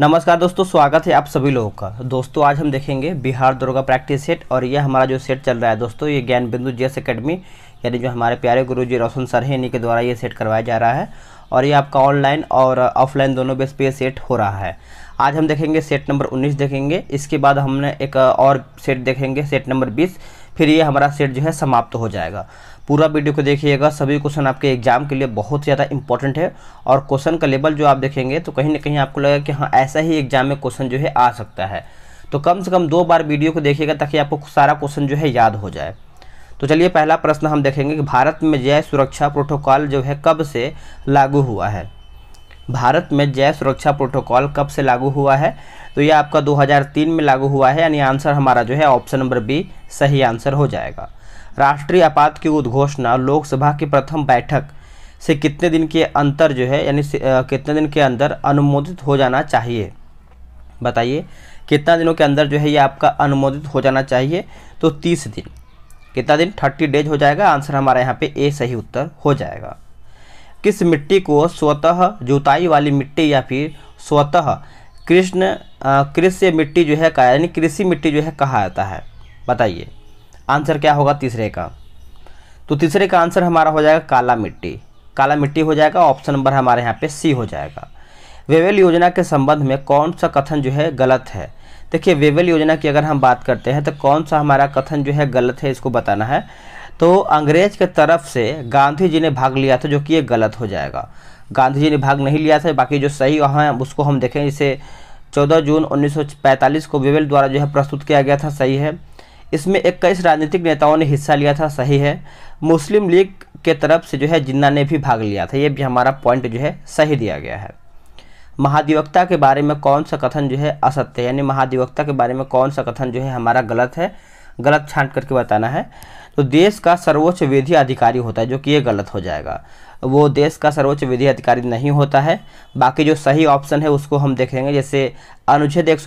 नमस्कार दोस्तों स्वागत है आप सभी लोगों का दोस्तों आज हम देखेंगे बिहार दुर्गा प्रैक्टिस सेट और यह हमारा जो सेट चल रहा है दोस्तों ये ज्ञान बिंदु जे एस अकेडमी यानी जो हमारे प्यारे गुरु जी रोशन सर हैं इन्हीं के द्वारा ये सेट करवाया जा रहा है और ये आपका ऑनलाइन और ऑफलाइन दोनों बेस पर यह सेट हो रहा है आज हम देखेंगे सेट नंबर उन्नीस देखेंगे इसके बाद हमने एक और सेट देखेंगे सेट नंबर बीस फिर ये हमारा सेट जो है समाप्त हो जाएगा पूरा वीडियो को देखिएगा सभी क्वेश्चन आपके एग्जाम के लिए बहुत ज़्यादा इंपॉर्टेंट है और क्वेश्चन का लेवल जो आप देखेंगे तो कहीं ना कहीं आपको लगेगा कि हाँ ऐसा ही एग्जाम में क्वेश्चन जो है आ सकता है तो कम से कम दो बार वीडियो को देखिएगा ताकि आपको सारा क्वेश्चन जो है याद हो जाए तो चलिए पहला प्रश्न हम देखेंगे कि भारत में जय सुरक्षा प्रोटोकॉल जो है कब से लागू हुआ है भारत में जय सुरक्षा प्रोटोकॉल कब से लागू हुआ है तो यह आपका 2003 में लागू हुआ है यानी आंसर हमारा जो है ऑप्शन नंबर बी सही आंसर हो जाएगा राष्ट्रीय आपात की उद्घोषणा लोकसभा की प्रथम बैठक से कितने दिन के अंतर जो है यानी कितने दिन के अंदर अनुमोदित हो जाना चाहिए बताइए कितना दिनों के अंदर जो है ये आपका अनुमोदित हो जाना चाहिए तो तीस दिन कितना दिन थर्टी डेज हो जाएगा आंसर हमारा यहाँ पे ए सही उत्तर हो जाएगा किस मिट्टी को स्वतः जुताई वाली मिट्टी या फिर स्वतः कृष्ण कृष्य मिट्टी जो है यानी कृषि मिट्टी जो है कहा जाता है बताइए आंसर क्या होगा तीसरे का तो तीसरे का आंसर हमारा हो जाएगा काला मिट्टी काला मिट्टी हो जाएगा ऑप्शन नंबर हमारे यहाँ पे सी हो जाएगा वेवेल योजना के संबंध में कौन सा कथन जो है गलत है देखिए वेवेल योजना की अगर हम बात करते हैं तो कौन सा हमारा कथन जो है गलत है इसको बताना है तो अंग्रेज के तरफ से गांधी जी ने भाग लिया था जो कि ये गलत हो जाएगा गांधी जी ने भाग नहीं लिया था बाकी जो सही हैं उसको हम देखें इसे 14 जून 1945 को वेवेल द्वारा जो है प्रस्तुत किया गया था सही है इसमें इक्कीस राजनीतिक नेताओं ने हिस्सा लिया था सही है मुस्लिम लीग के तरफ से जो है जिन्ना ने भी भाग लिया था ये भी हमारा पॉइंट जो है सही दिया गया है महाधिवक्ता के बारे में कौन सा कथन जो है असत्य यानी महाधिवक्ता के बारे में कौन सा कथन जो है हमारा गलत है गलत छांट करके बताना है तो देश का सर्वोच्च विधि अधिकारी होता है जो कि ये गलत हो जाएगा वो देश का सर्वोच्च विधि अधिकारी नहीं होता है बाकी जो सही ऑप्शन है उसको हम देखेंगे जैसे अनुच्छेद एक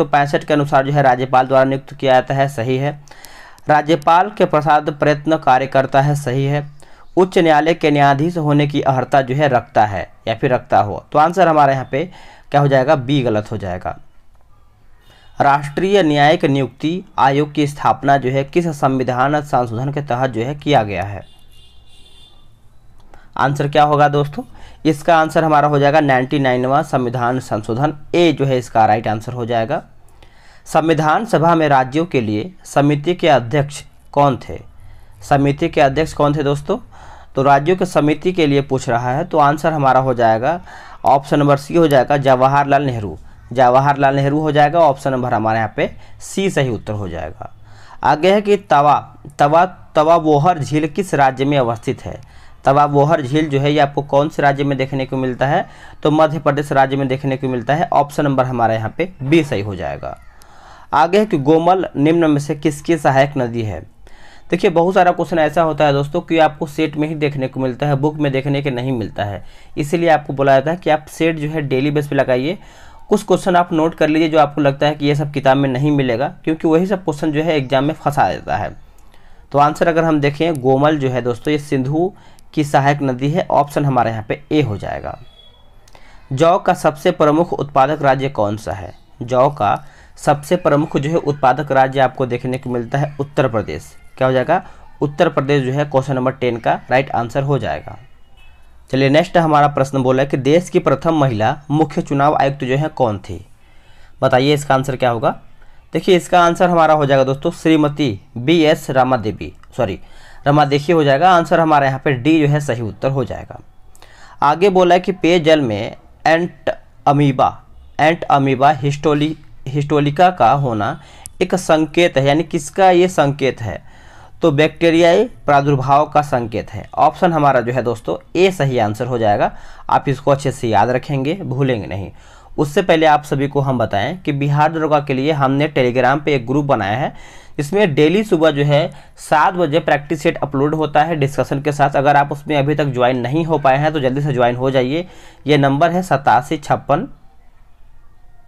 के अनुसार जो है राज्यपाल द्वारा नियुक्त किया जाता है सही है राज्यपाल के प्रसाद प्रयत्न कार्य करता है सही है उच्च न्यायालय के न्यायाधीश होने की अर्ता जो है रखता है या फिर रखता हो तो आंसर हमारे यहाँ पे क्या हो जाएगा बी गलत हो जाएगा राष्ट्रीय न्यायिक नियुक्ति आयोग की स्थापना जो है किस संविधान संशोधन के तहत जो है किया गया है आंसर क्या होगा दोस्तों इसका आंसर हमारा हो जाएगा नाइन्टी नाइनवा संविधान संशोधन ए जो है इसका राइट आंसर हो जाएगा संविधान सभा में राज्यों के लिए समिति के अध्यक्ष कौन थे समिति के अध्यक्ष कौन थे दोस्तों तो राज्यों के समिति के लिए पूछ रहा है तो आंसर हमारा हो जाएगा ऑप्शन नंबर सी हो जाएगा जवाहरलाल नेहरू जवाहरलाल नेहरू हो जाएगा ऑप्शन नंबर हमारे यहाँ पे सी सही उत्तर हो जाएगा आगे है कि तवा तवा तवा बोहर झील किस राज्य में अवस्थित है तब आप वोहर झील जो है ये आपको कौन से राज्य में देखने को मिलता है तो मध्य प्रदेश राज्य में देखने को मिलता है ऑप्शन नंबर हमारा यहाँ पे बी सही हो जाएगा आगे है कि गोमल निम्न में से किसकी सहायक नदी है देखिए बहुत सारा क्वेश्चन ऐसा होता है दोस्तों कि आपको सेट में ही देखने को मिलता है बुक में देखने के नहीं मिलता है इसीलिए आपको बोला जाता है कि आप सेट जो है डेली बेस पर लगाइए कुछ क्वेश्चन आप नोट कर लीजिए जो आपको लगता है कि ये सब किताब में नहीं मिलेगा क्योंकि वही सब क्वेश्चन जो है एग्जाम में फंसा देता है तो आंसर अगर हम देखें गोमल जो है दोस्तों ये सिंधु की सहायक नदी है ऑप्शन हमारे यहाँ पे ए हो जाएगा जौ का सबसे प्रमुख उत्पादक राज्य कौन सा है जौ का सबसे प्रमुख जो है उत्पादक राज्य आपको देखने को मिलता है उत्तर प्रदेश क्या हो जाएगा उत्तर प्रदेश जो है क्वेश्चन नंबर टेन का राइट आंसर हो जाएगा चलिए नेक्स्ट हमारा प्रश्न बोला है कि देश की प्रथम महिला मुख्य चुनाव आयुक्त जो है कौन थी बताइए इसका आंसर क्या होगा देखिए इसका आंसर हमारा हो जाएगा दोस्तों Shrimati B S Rama Devi sorry Rama देखिए हो जाएगा आंसर हमारे यहाँ पे डी जो है सही उत्तर हो जाएगा आगे बोला है कि पेयजल में एंट अमीबा एंट अमीबा हिस्टोली हिस्टोलिका का होना एक संकेत है यानी किसका ये संकेत है तो बैक्टीरियाई प्रादुर्भाव का संकेत है ऑप्शन हमारा जो है दोस्तों ए सही आंसर हो जाएगा आप इसको अच्छे से याद रखेंगे भूलेंगे नहीं उससे पहले आप सभी को हम बताएं कि बिहार दरोगा के लिए हमने टेलीग्राम पे एक ग्रुप बनाया है इसमें डेली सुबह जो है सात बजे प्रैक्टिस सेट अपलोड होता है डिस्कशन के साथ अगर आप उसमें अभी तक ज्वाइन नहीं हो पाए हैं तो जल्दी से ज्वाइन हो जाइए ये नंबर है सतासी छप्पन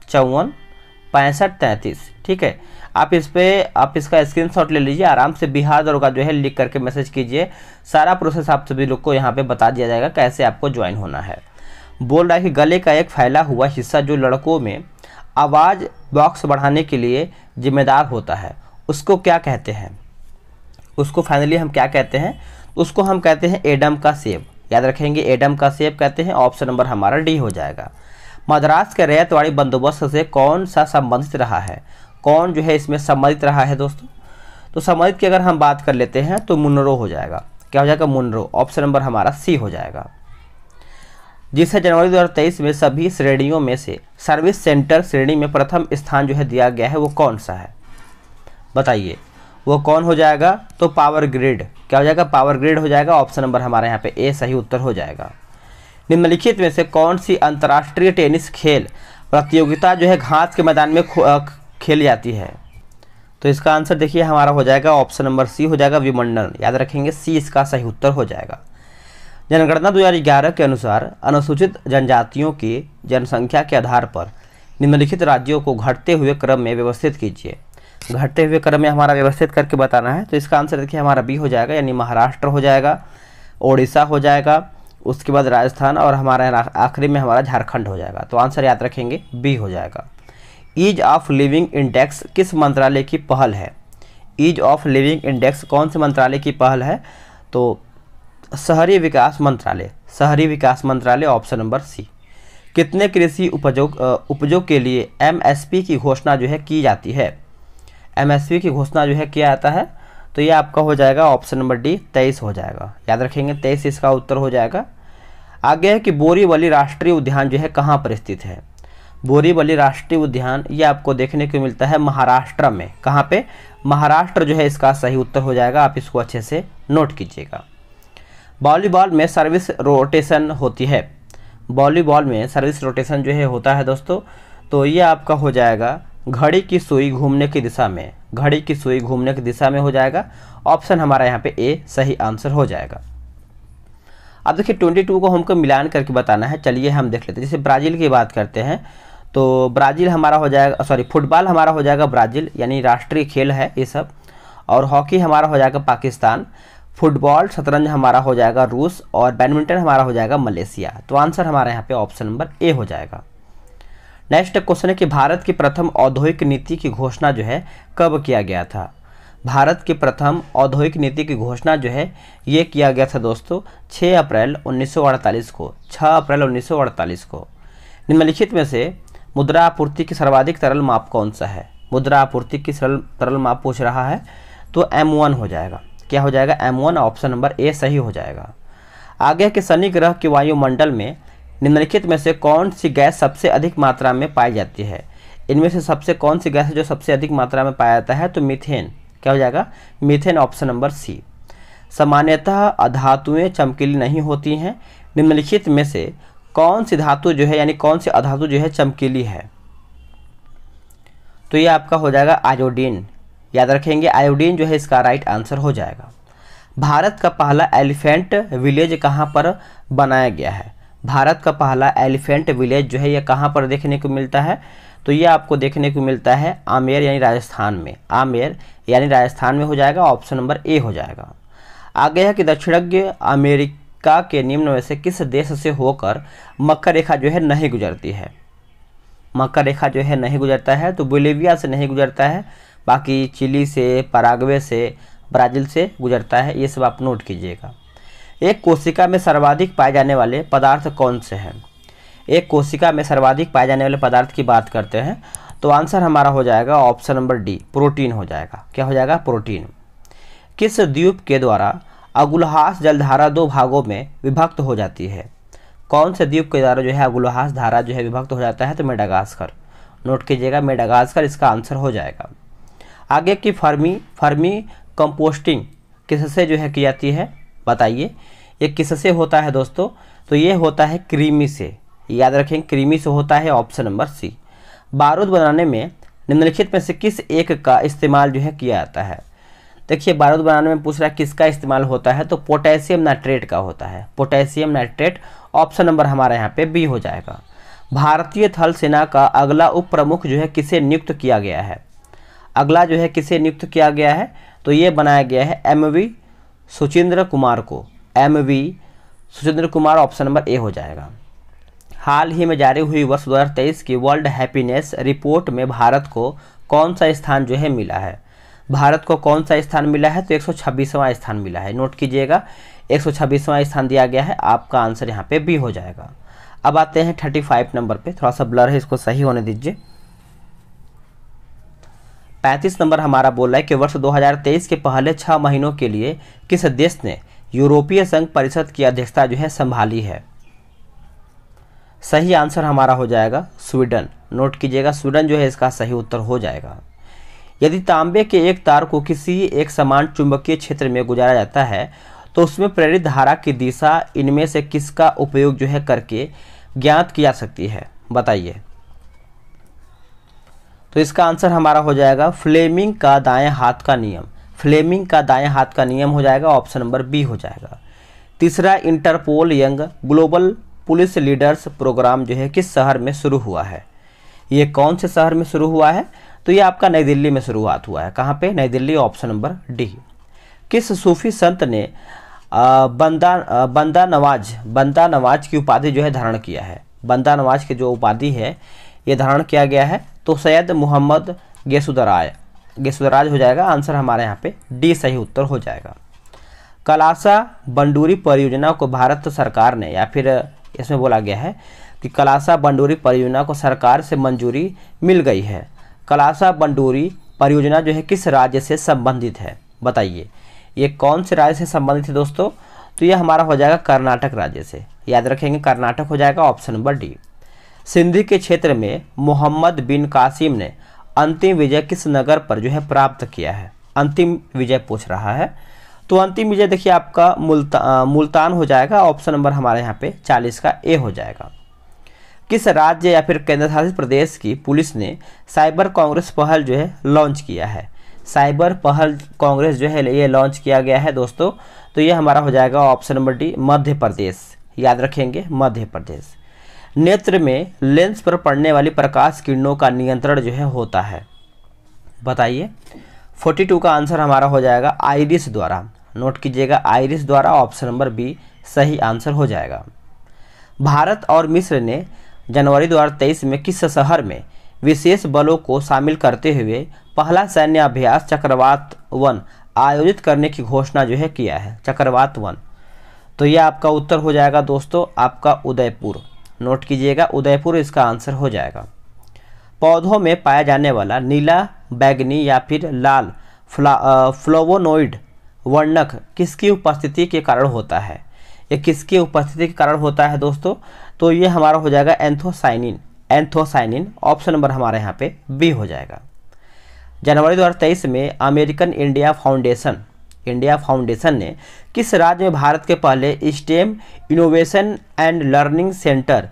चौवन पैंसठ तैंतीस ठीक है आप इस पर आप इसका स्क्रीनशॉट ले लीजिए आराम से बिहार दरोगा जो है लिख करके मैसेज कीजिए सारा प्रोसेस आप सभी लोग को यहाँ पे बता दिया जाएगा कैसे आपको ज्वाइन होना है बोल रहा है कि गले का एक फैला हुआ हिस्सा जो लड़कों में आवाज़ बॉक्स बढ़ाने के लिए जिम्मेदार होता है उसको क्या कहते हैं उसको फाइनली हम क्या कहते हैं उसको हम कहते हैं एडम का सेब याद रखेंगे एडम का सेब कहते हैं ऑप्शन नंबर हमारा डी हो जाएगा मद्रास के रेतवाड़ी बंदोबस्त से कौन सा संबंधित रहा है कौन जो है इसमें संबंधित रहा है दोस्तों तो संबंधित की अगर हम बात कर लेते हैं तो मुनरो हो जाएगा क्या हो जाएगा मुनरो ऑप्शन नंबर हमारा सी हो जाएगा जिसे जनवरी 2023 में सभी श्रेणियों में से सर्विस सेंटर श्रेणी में प्रथम स्थान जो है दिया गया है वो कौन सा है बताइए वो कौन हो जाएगा तो पावर ग्रिड क्या हो जाएगा पावर ग्रिड हो जाएगा ऑप्शन नंबर हमारे यहाँ पे ए सही उत्तर हो जाएगा निम्नलिखित में से कौन सी अंतर्राष्ट्रीय टेनिस खेल प्रतियोगिता जो है घास के मैदान में खेली जाती है तो इसका आंसर देखिए हमारा हो जाएगा ऑप्शन नंबर सी हो जाएगा विमंडन याद रखेंगे सी इसका सही उत्तर हो जाएगा जनगणना दो के अनुसार अनुसूचित जनजातियों की जनसंख्या के आधार पर निम्नलिखित राज्यों को घटते हुए क्रम में व्यवस्थित कीजिए घटते हुए क्रम में हमारा व्यवस्थित करके बताना है तो इसका आंसर देखिए हमारा बी हो जाएगा यानी महाराष्ट्र हो जाएगा ओडिशा हो जाएगा उसके बाद राजस्थान और हमारा आखिरी में हमारा झारखंड हो जाएगा तो आंसर याद रखेंगे बी हो जाएगा ईज ऑफ लिविंग इंडेक्स किस मंत्रालय की पहल है ईज ऑफ लिविंग इंडेक्स कौन से मंत्रालय की पहल है तो शहरी विकास मंत्रालय शहरी विकास मंत्रालय ऑप्शन नंबर सी कितने कृषि उपजोग उपजों के लिए एमएसपी की घोषणा जो है की जाती है एमएसपी की घोषणा जो है किया जाता है तो ये आपका हो जाएगा ऑप्शन नंबर डी तेईस हो जाएगा याद रखेंगे तेईस इसका उत्तर हो जाएगा आगे है कि बोरीवली राष्ट्रीय उद्यान जो है कहाँ पर स्थित है बोरीवली राष्ट्रीय उद्यान ये आपको देखने को मिलता है महाराष्ट्र में कहाँ पे महाराष्ट्र जो है इसका सही उत्तर हो जाएगा आप इसको अच्छे से नोट कीजिएगा वॉलीबॉल में सर्विस रोटेशन होती है वॉलीबॉल में सर्विस रोटेशन जो है होता है दोस्तों तो ये आपका हो जाएगा घड़ी की सुई घूमने की दिशा में घड़ी की सुई घूमने की दिशा में हो जाएगा ऑप्शन हमारा यहाँ पे ए सही आंसर हो जाएगा अब देखिए ट्वेंटी टू को हमको मिलान करके बताना है चलिए हम देख लेते हैं जैसे ब्राज़ील की बात करते हैं तो ब्राज़ील हमारा हो जाएगा सॉरी फुटबॉल हमारा हो जाएगा ब्राज़ील यानी राष्ट्रीय खेल है ये सब और हॉकी हमारा हो जाएगा पाकिस्तान फुटबॉल शतरंज हमारा हो जाएगा रूस और बैडमिंटन हमारा हो जाएगा मलेशिया तो आंसर हमारा यहाँ पे ऑप्शन नंबर ए हो जाएगा नेक्स्ट क्वेश्चन है कि भारत की प्रथम औद्योगिक नीति की घोषणा जो है कब किया गया था भारत की प्रथम औद्योगिक नीति की घोषणा जो है ये किया गया था दोस्तों 6 अप्रैल 1948 को 6 अप्रैल 1948 को निम्नलिखित में से मुद्रा आपूर्ति की सर्वाधिक तरल माप कौन सा है मुद्रा आपूर्ति की सरल तरल माप पूछ रहा है तो एम वन हो जाएगा क्या हो जाएगा M one option number A सही हो जाएगा आगे के शनि ग्रह के वायुमंडल में निम्नलिखित में से कौन सी गैस सबसे अधिक मात्रा में पाई जाती है इनमें से सबसे कौन सी गैस है जो सबसे अधिक मात्रा में पाया जाता है तो मीथेन क्या हो जाएगा मीथेन ऑप्शन नंबर सी सामान्यतः अधातुएँ चमकीली नहीं होती हैं निम्नलिखित में से कौन सी धातु जो है यानी कौन सी अधातु जो है चमकीली है तो ये आपका हो जाएगा आयोडीन याद रखेंगे आयोडीन जो है इसका राइट आंसर हो जाएगा भारत का पहला एलिफेंट विलेज कहाँ पर बनाया गया है भारत का पहला एलिफेंट विलेज जो है यह कहाँ पर देखने को मिलता है तो ये आपको देखने को मिलता है आमेर यानी राजस्थान में आमेर यानी राजस्थान में हो जाएगा ऑप्शन नंबर ए हो जाएगा आगे है कि दक्षिणज्ञ अमेरिका के निम्न में से किस देश से होकर मकर रेखा जो है नहीं गुजरती है मकर रेखा जो है नहीं गुजरता है तो बोलीविया से नहीं गुजरता है बाकी चिली से परागवे से ब्राज़ील से गुजरता है ये सब आप नोट कीजिएगा एक कोशिका में सर्वाधिक पाए जाने वाले पदार्थ कौन से हैं एक कोशिका में सर्वाधिक पाए जाने वाले पदार्थ की बात करते हैं तो आंसर हमारा हो जाएगा ऑप्शन नंबर डी प्रोटीन हो जाएगा क्या हो जाएगा प्रोटीन किस द्वीप के द्वारा अगुलहास जलधारा दो भागों में विभक्त हो जाती है कौन से द्वीप के द्वारा जो है अगुलहास धारा जो है विभक्त हो जाता है तो मेडागास्कर नोट कीजिएगा मेडागास्कर इसका आंसर हो जाएगा आगे की फर्मी फर्मी कंपोस्टिंग किससे जो है की जाती है बताइए ये किससे होता है दोस्तों तो ये होता है क्रीमी से याद रखें क्रीमी से होता है ऑप्शन नंबर सी बारूद बनाने में निम्नलिखित में से किस एक का इस्तेमाल जो है किया जाता है देखिए बारूद बनाने में पूछ रहा है किसका इस्तेमाल होता है तो पोटेशियम नाइट्रेट का होता है पोटेशियम नाइट्रेट ऑप्शन नंबर हमारे यहाँ पे बी हो जाएगा भारतीय थल सेना का अगला उप प्रमुख जो है किसे नियुक्त किया गया है अगला जो है किसे नियुक्त किया गया है तो ये बनाया गया है एम वी सुचिंद्र कुमार को M V Suchindra Kumar option number A हो जाएगा हाल ही में जारी हुई वर्ष दो की वर्ल्ड हैप्पीनेस रिपोर्ट में भारत को कौन सा स्थान जो है मिला है भारत को कौन सा स्थान मिला है तो एक स्थान मिला है नोट कीजिएगा एक स्थान दिया गया है आपका आंसर यहाँ पे बी हो जाएगा अब आते हैं 35 नंबर पे थोड़ा सा ब्लर है इसको सही होने दीजिए पैंतीस नंबर हमारा बोल रहा है कि वर्ष 2023 के पहले छः महीनों के लिए किस देश ने यूरोपीय संघ परिषद की अध्यक्षता जो है संभाली है सही आंसर हमारा हो जाएगा स्वीडन नोट कीजिएगा स्वीडन जो है इसका सही उत्तर हो जाएगा यदि तांबे के एक तार को किसी एक समान चुंबकीय क्षेत्र में गुजारा जाता है तो उसमें प्रेरित धारा की दिशा इनमें से किसका उपयोग जो है करके ज्ञात की जा सकती है बताइए तो इसका आंसर हमारा हो जाएगा फ्लेमिंग का दाएं हाथ का नियम फ्लेमिंग का दाएं हाथ का नियम हो जाएगा ऑप्शन नंबर बी हो जाएगा तीसरा Interpol young global police leaders programme जो है किस शहर में शुरू हुआ है ये कौन से शहर में शुरू हुआ है तो ये आपका नई दिल्ली में शुरुआत हुआ है कहाँ पे नई दिल्ली ऑप्शन नंबर डी किस सूफी संत ने बंदा बंदा नवाज बंदा नवाज की उपाधि जो है धारण किया है बंदा नवाज की जो उपाधि है ये धारण किया गया है तो सैयद मोहम्मद गेसुदराय गेसुदराज हो जाएगा आंसर हमारे यहाँ पे डी सही उत्तर हो जाएगा कलासा बंडूरी परियोजना को भारत सरकार ने या फिर इसमें बोला गया है कि कलासा बंडूरी परियोजना को सरकार से मंजूरी मिल गई है कलासा बंडूरी परियोजना जो है किस राज्य से संबंधित है बताइए ये कौन से राज्य से संबंधित है दोस्तों तो ये हमारा हो जाएगा कर्नाटक राज्य से याद रखेंगे कर्नाटक हो जाएगा ऑप्शन नंबर डी सिंधी के क्षेत्र में मोहम्मद बिन कासिम ने अंतिम विजय किस नगर पर जो है प्राप्त किया है अंतिम विजय पूछ रहा है तो अंतिम विजय देखिए आपका मुल्ता, मुल्तान हो जाएगा ऑप्शन नंबर हमारे यहाँ पे 40 का ए हो जाएगा किस राज्य या फिर केंद्र शासित प्रदेश की पुलिस ने साइबर कांग्रेस पहल जो है लॉन्च किया है साइबर पहल कांग्रेस जो है ये लॉन्च किया गया है दोस्तों तो ये हमारा हो जाएगा option number D Madhya Pradesh याद रखेंगे मध्य प्रदेश नेत्र में लेंस पर पड़ने वाली प्रकाश किरणों का नियंत्रण जो है होता है बताइए 42 का आंसर हमारा हो जाएगा आइरिस द्वारा नोट कीजिएगा आइरिस द्वारा ऑप्शन नंबर बी सही आंसर हो जाएगा भारत और मिस्र ने जनवरी 2023 में किस शहर में विशेष बलों को शामिल करते हुए पहला सैन्य अभ्यास चक्रवात वन आयोजित करने की घोषणा जो है किया है चक्रवात वन तो यह आपका उत्तर हो जाएगा दोस्तों आपका उदयपुर नोट कीजिएगा उदयपुर इसका आंसर हो जाएगा पौधों में पाया जाने वाला नीला बैगनी या फिर लाल फ्लोवोनोइड वर्णक किसकी उपस्थिति के कारण होता है ये किसकी उपस्थिति के कारण होता है दोस्तों तो ये हमारा हो जाएगा एंथोसाइनिन एंथोसाइनिन ऑप्शन नंबर हमारे यहाँ पे बी हो जाएगा जनवरी 2023 में American India Foundation India Foundation ने किस राज्य में भारत के पहले STEM innovation and learning centre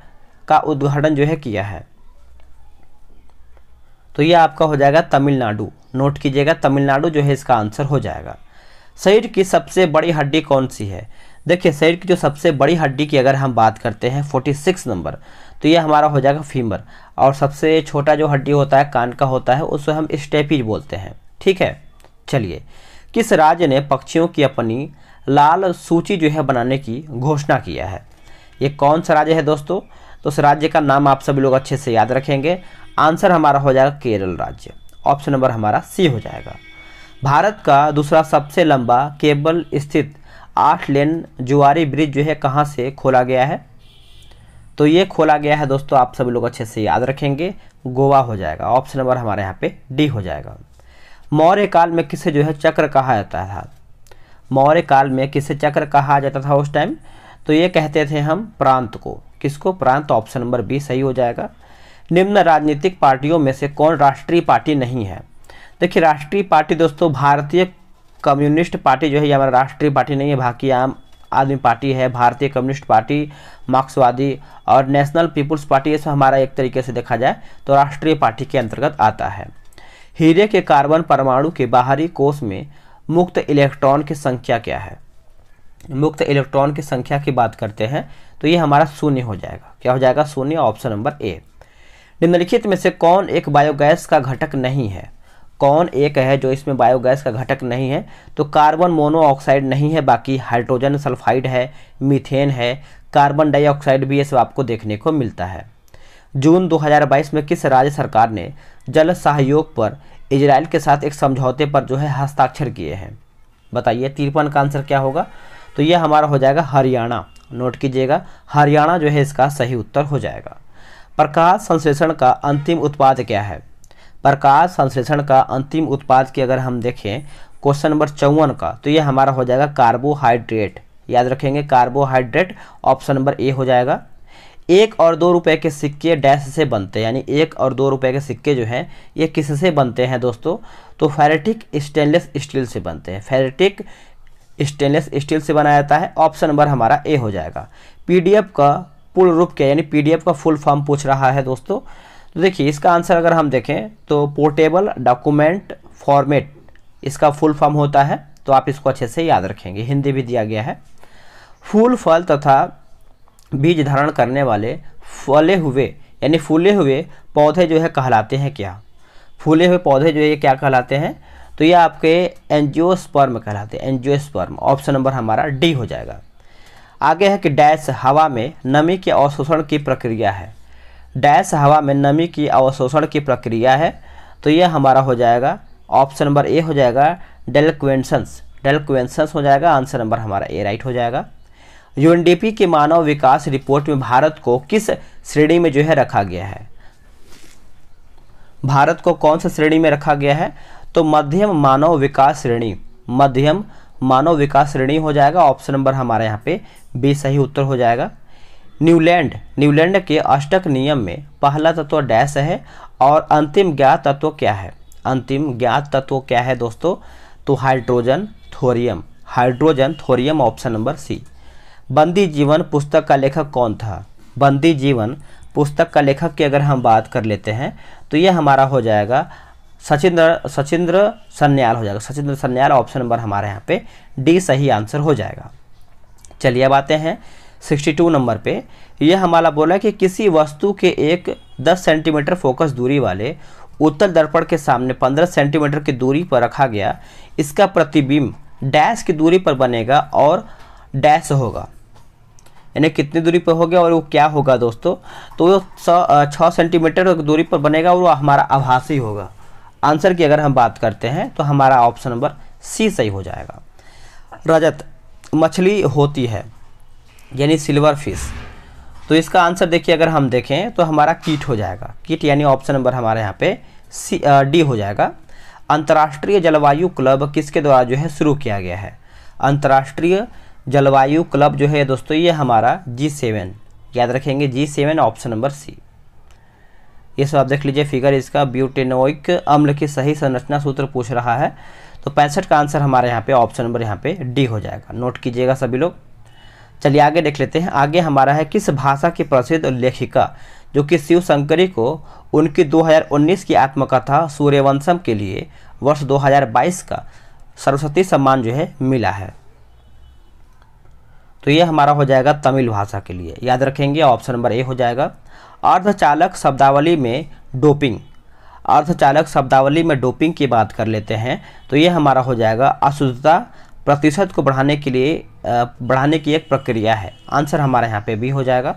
का उद्घाटन जो है किया है तो ये आपका हो जाएगा तमिलनाडु नोट कीजिएगा तमिलनाडु जो है इसका आंसर हो जाएगा शरीर की सबसे बड़ी हड्डी कौन सी है देखिए शरीर की जो सबसे बड़ी हड्डी की अगर हम बात करते हैं 46 नंबर तो ये हमारा हो जाएगा फीमर और सबसे छोटा जो हड्डी होता है कान का होता है उसे हम स्टेपीज बोलते हैं ठीक है चलिए किस राज्य ने पक्षियों की अपनी लाल सूची जो है बनाने की घोषणा किया है ये कौन सा राज्य है दोस्तों तो उस राज्य का नाम आप सभी लोग अच्छे से याद रखेंगे आंसर हमारा हो जाएगा केरल राज्य ऑप्शन नंबर हमारा सी हो जाएगा भारत का दूसरा सबसे लंबा केबल स्थित आठ लेन जुआरी ब्रिज जो है कहाँ से खोला गया है तो ये खोला गया है दोस्तों आप सभी लोग अच्छे से याद रखेंगे गोवा हो जाएगा ऑप्शन नंबर हमारे यहाँ पे डी हो जाएगा मौर्य काल में किसे जो है चक्र कहा जाता था मौर्य काल में किसे चक्र कहा जाता था उस टाइम तो ये कहते थे हम प्रांत को किसको प्रांत ऑप्शन नंबर बी सही हो जाएगा निम्न राजनीतिक पार्टियों में से कौन राष्ट्रीय पार्टी नहीं है देखिए राष्ट्रीय पार्टी दोस्तों भारतीय कम्युनिस्ट पार्टी जो है ये हमारा राष्ट्रीय पार्टी नहीं है बाकी आम आदमी पार्टी है भारतीय कम्युनिस्ट पार्टी मार्क्सवादी और नेशनल पीपुल्स पार्टी ये सब हमारा एक तरीके से देखा जाए तो राष्ट्रीय पार्टी के अंतर्गत आता है हीरे के कार्बन परमाणु के बाहरी कोष में मुक्त इलेक्ट्रॉन की संख्या क्या है मुक्त इलेक्ट्रॉन की संख्या की बात करते हैं तो ये हमारा शून्य हो जाएगा क्या हो जाएगा शून्य ऑप्शन नंबर ए निम्नलिखित में से कौन एक बायोगैस का घटक नहीं है कौन एक है जो इसमें बायोगैस का घटक नहीं है तो कार्बन मोनोऑक्साइड नहीं है बाकी हाइड्रोजन सल्फाइड है मीथेन है कार्बन डाइऑक्साइड भी ये सब आपको देखने को मिलता है जून 2022 में किस राज्य सरकार ने जल सहयोग पर इसराइल के साथ एक समझौते पर जो है हस्ताक्षर किए हैं बताइए तिरपन का आंसर क्या होगा तो यह हमारा हो जाएगा हरियाणा नोट कीजिएगा हरियाणा जो है इसका सही उत्तर हो जाएगा प्रकाश संश्लेषण का अंतिम उत्पाद क्या है प्रकाश संश्लेषण का अंतिम उत्पाद की अगर हम देखें क्वेश्चन नंबर चौवन का तो यह हमारा हो जाएगा कार्बोहाइड्रेट याद रखेंगे कार्बोहाइड्रेट ऑप्शन नंबर ए हो जाएगा एक और दो रुपए के सिक्के डैश से बनते हैं यानी एक और दो रुपए के सिक्के जो हैं ये किससे बनते हैं दोस्तों तो फेरेटिक स्टेनलेस स्टील से बनते हैं फेरेटिक स्टेनलेस स्टील से बनाया जाता है ऑप्शन नंबर हमारा ए हो जाएगा पीडीएफ का पूर्ण रूप क्या यानी पीडीएफ का फुल फॉर्म पूछ रहा है दोस्तों तो देखिए इसका आंसर अगर हम देखें तो पोर्टेबल डॉक्यूमेंट फॉर्मेट इसका फुल फॉर्म होता है तो आप इसको अच्छे से याद रखेंगे हिंदी भी दिया गया है फूल फल तथा बीज धारण करने वाले फले हुए यानी फूले हुए पौधे जो है कहलाते हैं क्या फूले हुए पौधे जो है ये क्या कहलाते हैं तो ये आपके एनजियोस्पर्म कहलाते हैं एनजियोस्पर्म ऑप्शन नंबर हमारा डी हो जाएगा आगे है कि डैश हवा में नमी के अवशोषण की प्रक्रिया है डैश हवा में नमी की अवशोषण की प्रक्रिया है तो यह हमारा हो जाएगा ऑप्शन नंबर ए हो जाएगा डेलक्वेंसन्स डेलक्वेंसन्स हो जाएगा आंसर नंबर हमारा ए राइट हो जाएगा यूएनडीपी के मानव विकास रिपोर्ट में भारत को किस श्रेणी में जो है रखा गया है भारत को कौन सा श्रेणी में रखा गया है तो मध्यम मानव विकास श्रेणी मध्यम मानव विकास श्रेणी हो जाएगा ऑप्शन नंबर हमारे यहाँ पे बी सही उत्तर हो जाएगा न्यूलैंड न्यूलैंड के अष्टक नियम में पहला तत्व डैश है और अंतिम ज्ञात तत्व क्या है अंतिम ज्ञात तत्व क्या है दोस्तों तो hydrogen thorium hydrogen thorium option number C बंदी जीवन पुस्तक का लेखक कौन था बंदी जीवन पुस्तक का लेखक की अगर हम बात कर लेते हैं तो यह हमारा हो जाएगा सचिंद्र सचिंद्र सन्याल हो जाएगा सचिंद्र सन्याल ऑप्शन नंबर हमारे यहाँ पे डी सही आंसर हो जाएगा चलिए अब आते हैं 62 नंबर पे यह हमारा बोला कि किसी वस्तु के एक 10 सेंटीमीटर फोकस दूरी वाले उत्तर दर्पण के सामने 15 सेंटीमीटर की दूरी पर रखा गया इसका प्रतिबिंब डैश की दूरी पर बनेगा और डैश होगा यानी कितनी दूरी पर हो गया और वो क्या होगा दोस्तों तो वो छः सेंटीमीटर दूरी पर बनेगा और वो हमारा आभासी होगा आंसर की अगर हम बात करते हैं तो हमारा ऑप्शन नंबर सी सही हो जाएगा रजत मछली होती है यानी सिल्वर फिश तो इसका आंसर देखिए अगर हम देखें तो हमारा कीट हो जाएगा कीट यानी ऑप्शन नंबर हमारे यहाँ पे सी डी हो जाएगा अंतर्राष्ट्रीय जलवायु क्लब किसके द्वारा जो है शुरू किया गया है अंतर्राष्ट्रीय जलवायु क्लब जो है दोस्तों ये हमारा जी सेवन याद रखेंगे G seven option number C ये सब आप देख लीजिए फिगर इसका ब्यूटेनोइक अम्ल की सही संरचना सूत्र पूछ रहा है तो पैंसठ का आंसर हमारे यहाँ पे ऑप्शन नंबर यहाँ पे डी हो जाएगा नोट कीजिएगा सभी लोग चलिए आगे देख लेते हैं आगे हमारा है किस भाषा की प्रसिद्ध लेखिका जो कि शिव शंकरी को उनकी 2019 की आत्मकथा सूर्यवंशम के लिए वर्ष 2022 का सरस्वती सम्मान जो है मिला है तो ये हमारा हो जाएगा तमिल भाषा के लिए याद रखेंगे ऑप्शन नंबर ए हो जाएगा अर्धचालक शब्दावली में डोपिंग अर्धचालक शब्दावली में डोपिंग की बात कर लेते हैं तो ये हमारा हो जाएगा अशुद्धता प्रतिशत को बढ़ाने के लिए बढ़ाने की एक प्रक्रिया है आंसर हमारा यहाँ पे भी हो जाएगा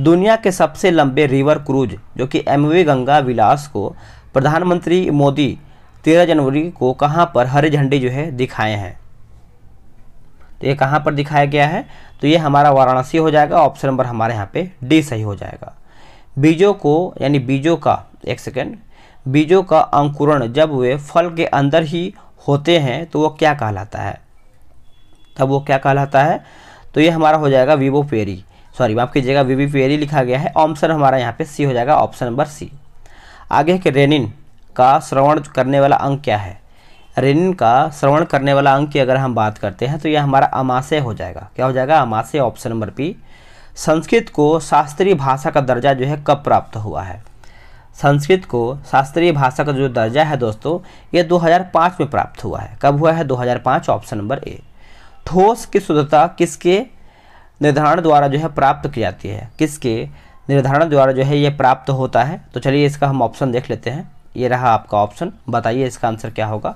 दुनिया के सबसे लंबे रिवर क्रूज जो कि एम गंगा विलास को प्रधानमंत्री मोदी तेरह जनवरी को कहाँ पर हरी झंडी जो है दिखाए हैं तो ये कहाँ पर दिखाया गया है तो ये हमारा वाराणसी हो जाएगा ऑप्शन नंबर हमारे यहाँ पे डी सही हो जाएगा बीजों को यानी बीजों का एक सेकेंड बीजों का अंकुरण जब वे फल के अंदर ही होते हैं तो वो क्या कहलाता है तब वो क्या कहलाता है तो ये हमारा हो जाएगा वीवो पेरी सॉरी माफ कीजिएगा वीवी पेरी लिखा गया है ऑप्शन हमारा यहाँ पे सी हो जाएगा ऑप्शन नंबर सी आगे के रेनिन का श्रवण करने वाला अंग क्या है ऋण का श्रवण करने वाला अंक की अगर हम बात करते हैं तो यह हमारा अमाशय हो जाएगा क्या हो जाएगा अमाशय ऑप्शन नंबर पी संस्कृत को शास्त्रीय भाषा का दर्जा जो है कब प्राप्त हुआ है संस्कृत को शास्त्रीय भाषा का जो दर्जा है दोस्तों ये 2005 में प्राप्त हुआ है कब हुआ है 2005 ऑप्शन नंबर ए ठोस की शुद्धता किसके निर्धारण द्वारा जो है प्राप्त की जाती है किसके निर्धारण द्वारा जो है ये प्राप्त होता है तो चलिए इसका हम ऑप्शन देख लेते हैं ये रहा आपका ऑप्शन बताइए इसका आंसर क्या होगा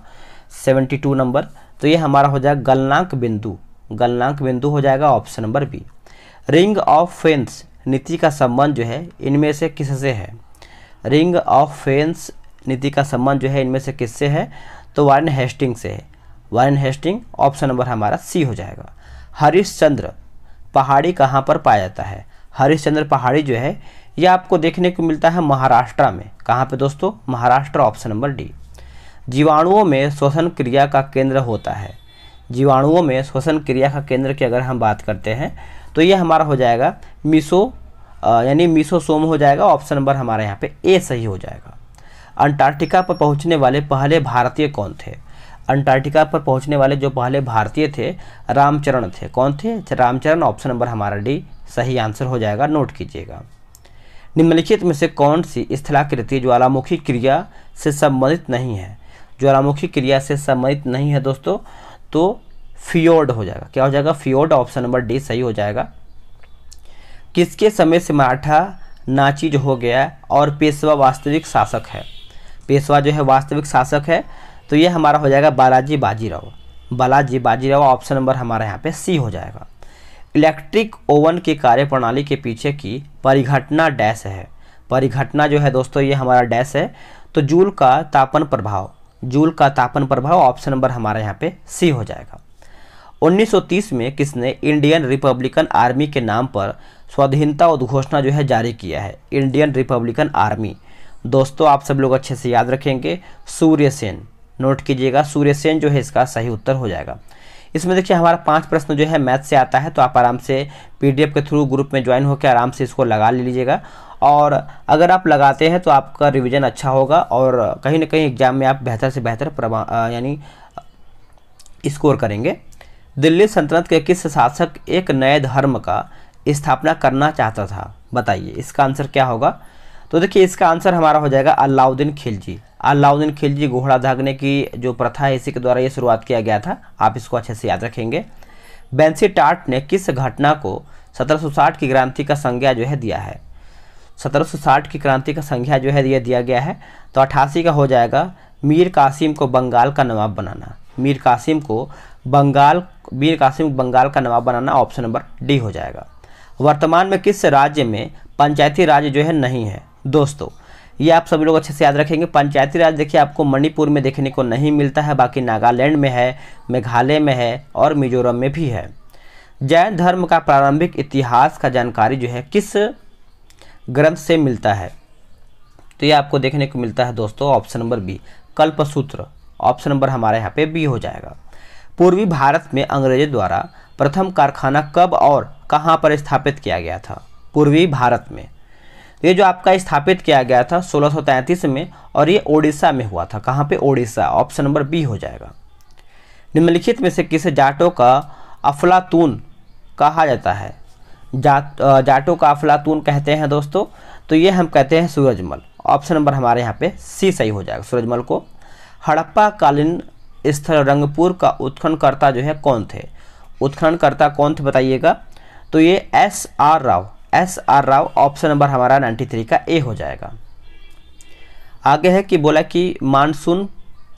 सेवेंटी टू नंबर तो ये हमारा हो जाएगा गलनांक बिंदु गलनांक बिंदु हो जाएगा option number B ring of fence नीति का संबंध जो है इनमें से किससे है रिंग ऑफ फेंस नीति का संबंध जो है इनमें से किससे है तो वारन हेस्टिंग से है वारन हेस्टिंग ऑप्शन नंबर हमारा सी हो जाएगा हरिश्चंद्र पहाड़ी कहाँ पर पाया जाता है हरिश्चंद्र पहाड़ी जो है यह आपको देखने को मिलता है महाराष्ट्र में कहाँ पे दोस्तों महाराष्ट्र ऑप्शन नंबर डी जीवाणुओं में श्वसन क्रिया का केंद्र होता है जीवाणुओं में श्वसन क्रिया का केंद्र की अगर हम बात करते हैं तो ये हमारा हो जाएगा मिसो यानी मिसोसोम हो जाएगा ऑप्शन नंबर हमारे यहाँ पे ए सही हो जाएगा अंटार्कटिका पर पहुँचने वाले पहले भारतीय कौन थे अंटार्कटिका पर पहुँचने वाले जो पहले भारतीय थे रामचरण थे कौन थे रामचरण ऑप्शन नंबर हमारा डी सही आंसर हो जाएगा नोट कीजिएगा निम्नलिखित में से कौन सी स्थलाकृति ज्वालामुखी क्रिया से संबंधित नहीं है ज्वालामुखी क्रिया से संबंधित नहीं है दोस्तों तो फियोर्ड हो जाएगा क्या हो जाएगा फियोर्ड ऑप्शन नंबर डी सही हो जाएगा किसके समय से मराठा नाचीज हो गया और पेशवा वास्तविक शासक है पेशवा जो है वास्तविक शासक है तो ये हमारा हो जाएगा बालाजी बाजीराव बालाजी बाजीराव ऑप्शन नंबर हमारा यहाँ पे सी हो जाएगा इलेक्ट्रिक ओवन की कार्यप्रणाली के पीछे की परिघटना डैश है परिघटना जो है दोस्तों ये हमारा डैश है तो जूल का तापन प्रभाव जूल का तापन प्रभाव ऑप्शन नंबर हमारा यहाँ पे सी हो जाएगा 1930 में किसने इंडियन रिपब्लिकन आर्मी के नाम पर स्वाधीनता उद्घोषणा जो है जारी किया है इंडियन रिपब्लिकन आर्मी दोस्तों आप सब लोग अच्छे से याद रखेंगे सूर्य सेन नोट कीजिएगा सूर्य सेन जो है इसका सही उत्तर हो जाएगा इसमें देखिए हमारा पांच प्रश्न जो है मैथ से आता है तो आप आराम से पीडीएफ के थ्रू ग्रुप में ज्वाइन होकर आराम से इसको लगा लीजिएगा और अगर आप लगाते हैं तो आपका रिविज़न अच्छा होगा और कहीं ना कहीं एग्ज़ाम में आप बेहतर से बेहतर यानी स्कोर करेंगे दिल्ली सल्तनत के किस शासक एक नए धर्म का स्थापना करना चाहता था बताइए इसका आंसर क्या होगा तो देखिए इसका आंसर हमारा हो जाएगा अलाउद्दीन खिलजी अलाउद्दीन खिलजी घोड़ा धागने की जो प्रथा है इसी के द्वारा ये शुरुआत किया गया था आप इसको अच्छे से याद रखेंगे बेंसी टाट ने किस घटना को 1760 की क्रांति का संज्ञा जो है दिया है सत्रह की क्रांति का संख्या जो है यह दिया गया है तो अठासी का हो जाएगा मीर कासिम को बंगाल का नवाब बनाना मीर कासिम को बंगाल मीर कासिम बंगाल का नवाब बनाना ऑप्शन नंबर डी हो जाएगा वर्तमान में किस राज्य में पंचायती राज जो है नहीं है दोस्तों ये आप सभी लोग अच्छे से याद रखेंगे पंचायती राज देखिए आपको मणिपुर में देखने को नहीं मिलता है बाकी नागालैंड में है मेघालय में है और मिजोरम में भी है जैन धर्म का प्रारंभिक इतिहास का जानकारी जो है किस ग्रंथ से मिलता है तो ये आपको देखने को मिलता है दोस्तों option number B Kalpasutra option number हमारे यहाँ पे बी हो जाएगा पूर्वी भारत में अंग्रेजों द्वारा प्रथम कारखाना कब और कहाँ पर स्थापित किया गया था पूर्वी भारत में तो ये जो आपका स्थापित किया गया था 1633 में और ये ओडिशा में हुआ था कहाँ पे ओडिशा ऑप्शन नंबर बी हो जाएगा निम्नलिखित में से किसे जाटों का अफलातून कहा जाता है जा, जाटो का अफलातून कहते हैं दोस्तों तो ये हम कहते हैं सूरजमल ऑप्शन नंबर हमारे यहाँ पे सी सही हो जाएगा सूरजमल को हड़प्पा कालीन स्थल रंगपुर का उत्खननकर्ता जो है कौन थे उत्खननकर्ता कौन थे बताइएगा तो ये S R Rao S R Rao option number हमारा 93 का ए हो जाएगा आगे है कि बोला कि मानसून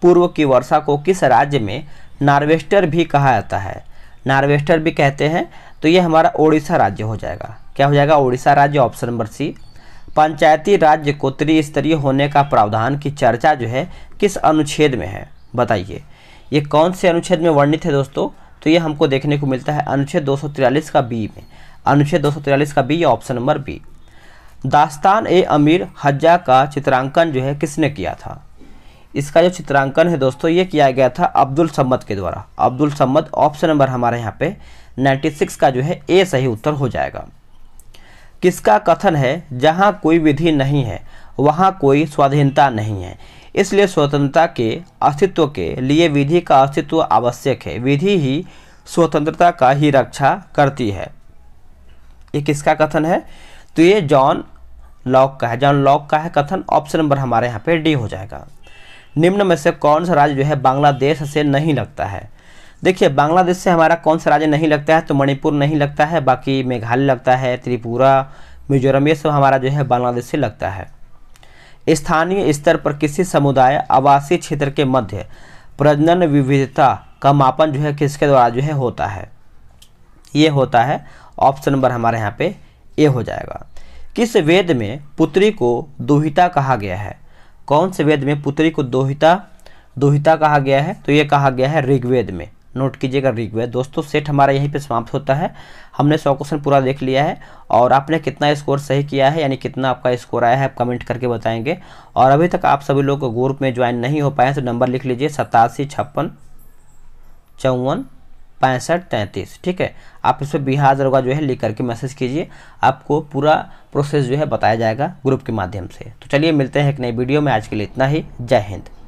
पूर्व की वर्षा को किस राज्य में नार्वेस्टर भी कहा जाता है नार्वेस्टर भी कहते हैं तो ये हमारा ओडिशा राज्य हो जाएगा क्या हो जाएगा ओडिशा राज्य ऑप्शन नंबर सी पंचायती राज्य को त्रिस्तरीय होने का प्रावधान की चर्चा जो है किस अनुच्छेद में है बताइए ये कौन से अनुच्छेद में वर्णित है दोस्तों तो ये हमको देखने को मिलता है अनुच्छेद दो का बी में अनुच्छेद दो का बी ऑप्शन नंबर बी दास्तान ए अमीर हज्जा का चित्रांकन जो है किसने किया था इसका जो चित्रांकन है दोस्तों ये किया गया था अब्दुल सम्मद के द्वारा अब्दुल सम्मद ऑप्शन नंबर हमारे यहाँ पे 96 का जो है ए सही उत्तर हो जाएगा किसका कथन है जहाँ कोई विधि नहीं है वहाँ कोई स्वाधीनता नहीं है इसलिए स्वतंत्रता के अस्तित्व के लिए विधि का अस्तित्व आवश्यक है विधि ही स्वतंत्रता का ही रक्षा करती है ये किसका कथन है तो ये जॉन लॉक का है जॉन लॉक का है कथन ऑप्शन नंबर हमारे यहाँ पे डी हो जाएगा निम्न में से कौन सा राज्य जो है बांग्लादेश से नहीं लगता है देखिए बांग्लादेश से हमारा कौन सा राज्य नहीं लगता है तो मणिपुर नहीं लगता है बाकी मेघालय लगता है त्रिपुरा मिजोरम ये सब हमारा जो है बांग्लादेश से लगता है स्थानीय स्तर पर किसी समुदाय आवासीय क्षेत्र के मध्य प्रजनन विविधता का मापन जो है किसके द्वारा जो है होता है ये होता है ऑप्शन नंबर हमारे यहाँ पे ए हो जाएगा किस वेद में पुत्री को दोहिता कहा गया है कौन से वेद में पुत्री को दोहिता दोहिता कहा गया है तो ये कहा गया है ऋग्वेद में नोट कीजिएगा रिक्वेस्ट दोस्तों सेट हमारा यहीं पे समाप्त होता है हमने सौ क्वेश्चन पूरा देख लिया है और आपने कितना स्कोर सही किया है यानी कितना आपका स्कोर आया है आप कमेंट करके बताएंगे और अभी तक आप सभी लोग ग्रुप में ज्वाइन नहीं हो पाए हैं तो नंबर लिख लीजिए सतासी छप्पन चौवन पैंसठ तैंतीस ठीक है आप इस पर बिहार दरोगा जो है लिख करके मैसेज कीजिए आपको पूरा प्रोसेस जो है बताया जाएगा ग्रुप के माध्यम से तो चलिए मिलते हैं एक नई वीडियो में आज के लिए इतना ही जय हिंद